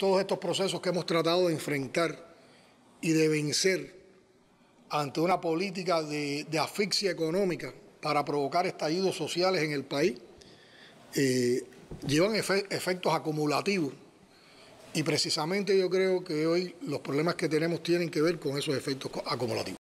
todos estos procesos que hemos tratado de enfrentar y de vencer ante una política de, asfixia económica para provocar estallidos sociales en el país, eh, llevan efectos acumulativos. Y precisamente yo creo que hoy los problemas que tenemos tienen que ver con esos efectos acumulativos.